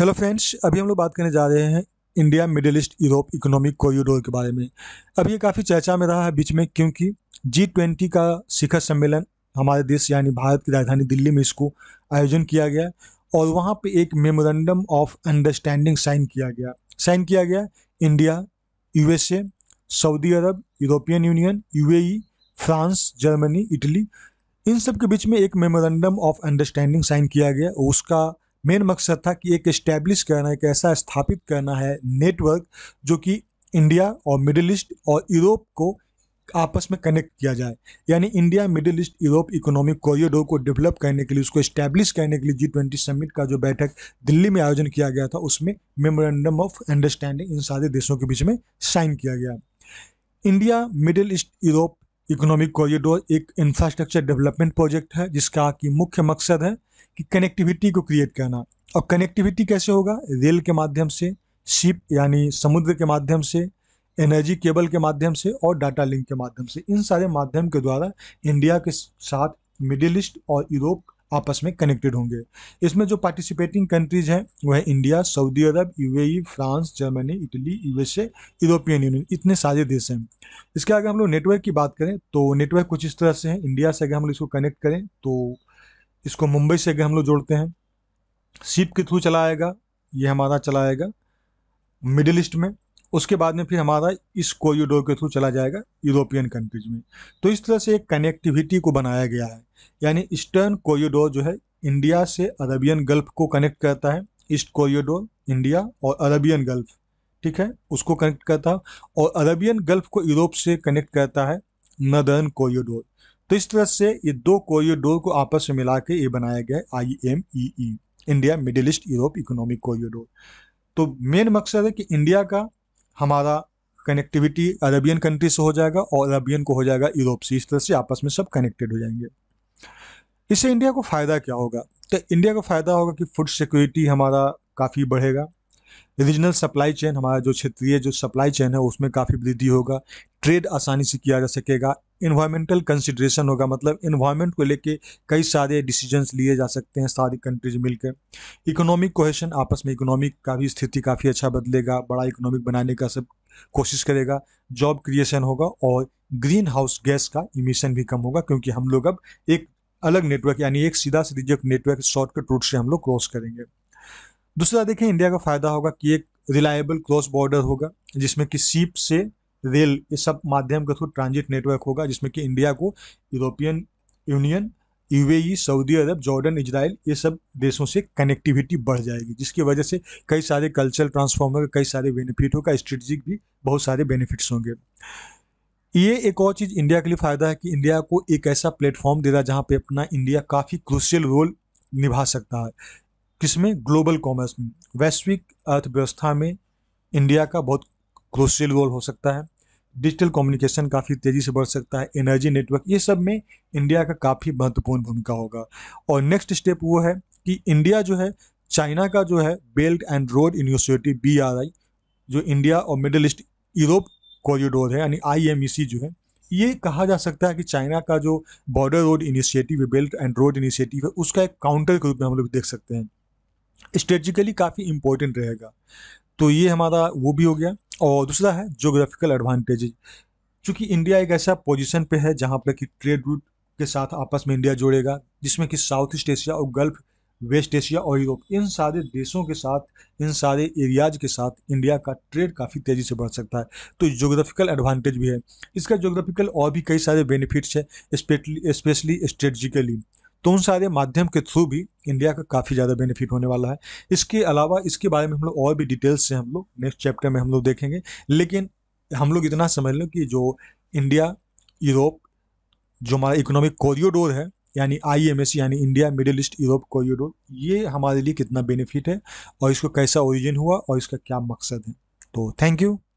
hello friends अभी हम लोग बात करने जा रहे हैं India Middle East Europe economic corridor के बारे में अब ये काफ़ी चर्चा में रहा है बीच में क्योंकि जी ट्वेंटी का शिखर सम्मेलन हमारे देश यानी भारत की राजधानी दिल्ली में इसको आयोजन किया गया और वहाँ पे एक मेमोरेंडम ऑफ अंडरस्टैंडिंग साइन किया गया साइन किया गया India USA Saudi Arab European Union UAE France Germany Italy इन सब के बीच में एक मेमोरेंडम ऑफ अंडरस्टैंडिंग साइन किया गया उसका मेन मकसद था कि एक इस्टेब्लिश करना एक ऐसा स्थापित करना है नेटवर्क जो कि इंडिया और मिडिल ईस्ट और यूरोप को आपस में कनेक्ट किया जाए यानी India Middle East Europe economic corridor को डेवलप करने के लिए उसको इस्टेब्लिश करने के लिए जी ट्वेंटी समिट का जो बैठक दिल्ली में आयोजन किया गया था उसमें मेमोरेंडम ऑफ अंडरस्टैंडिंग इन सारे देशों के बीच में साइन किया गया India Middle East Europe economic corridor एक इंफ्रास्ट्रक्चर डेवलपमेंट प्रोजेक्ट है जिसका कि मुख्य मकसद है कि कनेक्टिविटी को क्रिएट करना और कनेक्टिविटी कैसे होगा रेल के माध्यम से शिप यानी समुद्र के माध्यम से एनर्जी केबल के माध्यम से और डाटा लिंक के माध्यम से इन सारे माध्यम के द्वारा इंडिया के साथ मिडिल ईस्ट और यूरोप आपस में कनेक्टेड होंगे इसमें जो पार्टिसिपेटिंग कंट्रीज हैं वह है India Saudi Arab UAE France Germany Italy USA European Union इतने सारे देश हैं इसके आगे हम लोग नेटवर्क की बात करें तो नेटवर्क कुछ इस तरह से है इंडिया से अगर हम लोग इसको कनेक्ट करें तो इसको मुंबई से अगर हम लोग जोड़ते हैं शिप के थ्रू चला आएगा ये हमारा चलाएगा मिडिल ईस्ट में उसके बाद में फिर हमारा इस कॉरिडोर के थ्रू चला जाएगा यूरोपियन कंट्रीज में तो इस तरह से एक कनेक्टिविटी को बनाया गया है यानी ईस्टर्न कॉरिडोर जो है इंडिया से अरबियन गल्फ को कनेक्ट करता है ईस्ट कॉरिडोर इंडिया और अरबियन गल्फ ठीक है उसको कनेक्ट करता है और अरबियन गल्फ को यूरोप से कनेक्ट करता है नदर्न कॉरिडोर तो इस तरह से ये दो कॉरिडोर को आपस में मिला के ये बनाया गया है I M E E India Middle East Europe economic corridor तो मेन मकसद है कि इंडिया का हमारा कनेक्टिविटी अरबियन कंट्री से हो जाएगा और अरबियन को हो जाएगा यूरोप से इस तरह से आपस में सब कनेक्टेड हो जाएंगे इससे इंडिया को फ़ायदा क्या होगा तो इंडिया को फ़ायदा होगा कि फूड सिक्योरिटी हमारा काफ़ी बढ़ेगा रीजनल सप्लाई चेन हमारा जो क्षेत्रीय जो सप्लाई चेन है उसमें काफ़ी वृद्धि होगा ट्रेड आसानी से किया जा सकेगा इन्वायरमेंटल कंसिड्रेशन होगा मतलब इन्वायरमेंट को लेके कई सारे डिसीजंस लिए जा सकते हैं सारी कंट्रीज मिलकर इकोनॉमिक कोहेशन आपस में इकोनॉमिक का भी स्थिति काफ़ी अच्छा बदलेगा बड़ा इकोनॉमिक बनाने का सब कोशिश करेगा जॉब क्रिएशन होगा और ग्रीन हाउस गैस का इमिशन भी कम होगा क्योंकि हम लोग अब एक अलग नेटवर्क यानी एक सीधा सीधी जो नेटवर्क शॉर्टकट रूट से हम लोग क्रॉस करेंगे दूसरा देखें इंडिया का फायदा होगा कि एक रिलायबल क्रॉस बॉर्डर होगा जिसमें कि सीप से रेल ये सब माध्यम के थ्रू ट्रांजिट नेटवर्क होगा जिसमें कि इंडिया को European Union UAE Saudi Arab Jordan Israel ये सब देशों से कनेक्टिविटी बढ़ जाएगी जिसकी वजह से कई सारे कल्चरल ट्रांसफॉर्म होगा कई सारे बेनिफिट होगा स्ट्रेटजिक भी बहुत सारे बेनिफिट्स होंगे ये एक और चीज़ इंडिया के लिए फ़ायदा है कि इंडिया को एक ऐसा प्लेटफॉर्म दे रहा है जहाँ पर अपना इंडिया काफ़ी क्रूशियल रोल निभा सकता है किसमें ग्लोबल कॉमर्स में वैश्विक अर्थव्यवस्था में इंडिया का बहुत क्रूशियल रोल हो सकता है डिजिटल कम्युनिकेशन काफ़ी तेज़ी से बढ़ सकता है एनर्जी नेटवर्क ये सब में इंडिया का काफ़ी महत्वपूर्ण भूमिका होगा और नेक्स्ट स्टेप वो है कि इंडिया जो है चाइना का जो है belt and road university B जो इंडिया और मिडल ईस्ट यूरोप कॉरिडोर है यानी आई e जो है ये कहा जा सकता है कि चाइना का जो बॉर्डर रोड इनिशिएटिव है बेल्ट एंड रोड इनिशिएटिव है उसका एक काउंटर के रूप में हम लोग देख सकते हैं स्ट्रेटिकली काफ़ी इंपॉर्टेंट रहेगा तो ये हमारा वो भी हो गया और दूसरा है जोग्राफिकल एडवांटेज चूँकि इंडिया एक ऐसा पोजिशन पे है जहाँ पर कि ट्रेड रूट के साथ आपस में इंडिया जोड़ेगा जिसमें कि साउथ ईस्ट एशिया और गल्फ वेस्ट एशिया और यूरोप इन सारे देशों के साथ इन सारे एरियाज के साथ इंडिया का ट्रेड काफ़ी तेज़ी से बढ़ सकता है तो जोग्राफिकल एडवांटेज भी है इसका जोग्राफिकल और भी कई सारे बेनिफिट्स है स्पेशली स्पेशली स्ट्रेटजिकली तो उन सारे माध्यम के थ्रू भी इंडिया का काफ़ी ज़्यादा बेनिफिट होने वाला है इसके अलावा इसके बारे में हम लोग और भी डिटेल्स से हम लोग नेक्स्ट चैप्टर में हम लोग देखेंगे लेकिन हम लोग इतना समझ लें कि जो इंडिया यूरोप जो हमारा इकोनॉमिक कॉरिडोर है यानी आई एम एस यानी India Middle East Europe corridor ये हमारे लिए कितना बेनिफिट है और इसको कैसा ओरिजिन हुआ और इसका क्या मकसद है तो थैंक यू